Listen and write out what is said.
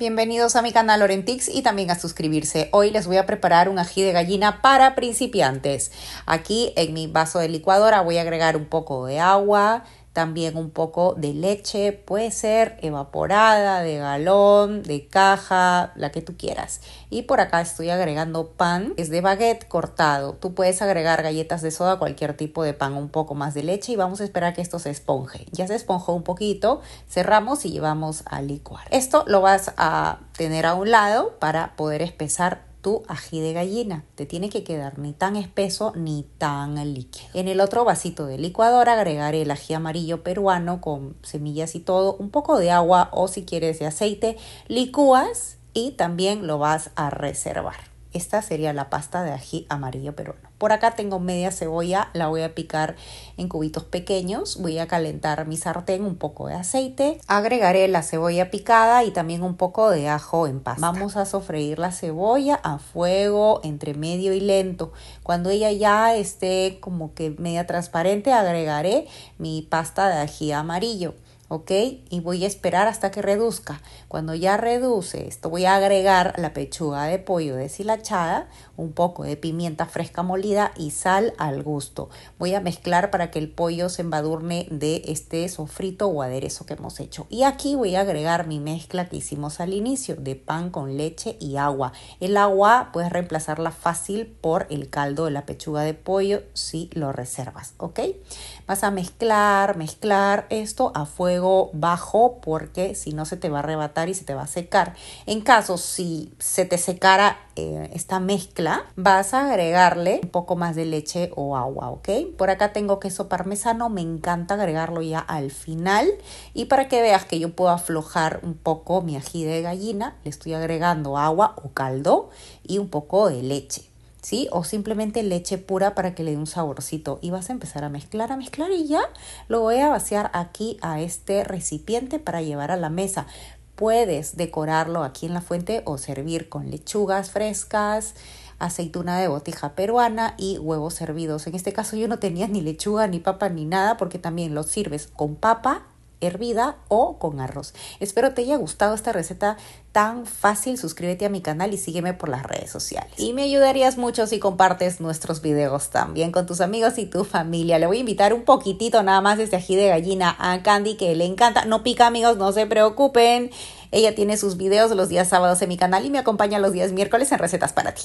Bienvenidos a mi canal Lorentix y también a suscribirse. Hoy les voy a preparar un ají de gallina para principiantes. Aquí en mi vaso de licuadora voy a agregar un poco de agua, también un poco de leche, puede ser evaporada, de galón, de caja, la que tú quieras. Y por acá estoy agregando pan, es de baguette cortado. Tú puedes agregar galletas de soda, cualquier tipo de pan, un poco más de leche y vamos a esperar que esto se esponje. Ya se esponjó un poquito, cerramos y llevamos a licuar. Esto lo vas a tener a un lado para poder espesar tu ají de gallina. Te tiene que quedar ni tan espeso ni tan líquido. En el otro vasito de licuador agregaré el ají amarillo peruano con semillas y todo, un poco de agua o si quieres de aceite, licúas y también lo vas a reservar. Esta sería la pasta de ají amarillo bueno Por acá tengo media cebolla, la voy a picar en cubitos pequeños. Voy a calentar mi sartén un poco de aceite. Agregaré la cebolla picada y también un poco de ajo en pasta. Vamos a sofreír la cebolla a fuego entre medio y lento. Cuando ella ya esté como que media transparente, agregaré mi pasta de ají amarillo. ¿ok? Y voy a esperar hasta que reduzca. Cuando ya reduce, esto voy a agregar la pechuga de pollo deshilachada, un poco de pimienta fresca molida y sal al gusto. Voy a mezclar para que el pollo se embadurne de este sofrito o aderezo que hemos hecho. Y aquí voy a agregar mi mezcla que hicimos al inicio de pan con leche y agua. El agua puedes reemplazarla fácil por el caldo de la pechuga de pollo si lo reservas, ¿ok? Vas a mezclar, mezclar esto a fuego bajo porque si no se te va a arrebatar y se te va a secar. En caso si se te secara eh, esta mezcla, vas a agregarle un poco más de leche o agua, ¿ok? Por acá tengo queso parmesano, me encanta agregarlo ya al final y para que veas que yo puedo aflojar un poco mi ají de gallina, le estoy agregando agua o caldo y un poco de leche. ¿sí? O simplemente leche pura para que le dé un saborcito. Y vas a empezar a mezclar, a mezclar y ya lo voy a vaciar aquí a este recipiente para llevar a la mesa. Puedes decorarlo aquí en la fuente o servir con lechugas frescas, aceituna de botija peruana y huevos servidos. En este caso yo no tenía ni lechuga, ni papa, ni nada, porque también lo sirves con papa hervida o con arroz. Espero te haya gustado esta receta tan fácil. Suscríbete a mi canal y sígueme por las redes sociales. Y me ayudarías mucho si compartes nuestros videos también con tus amigos y tu familia. Le voy a invitar un poquitito nada más de este ají de gallina a Candy que le encanta. No pica amigos, no se preocupen. Ella tiene sus videos los días sábados en mi canal y me acompaña los días miércoles en recetas para ti.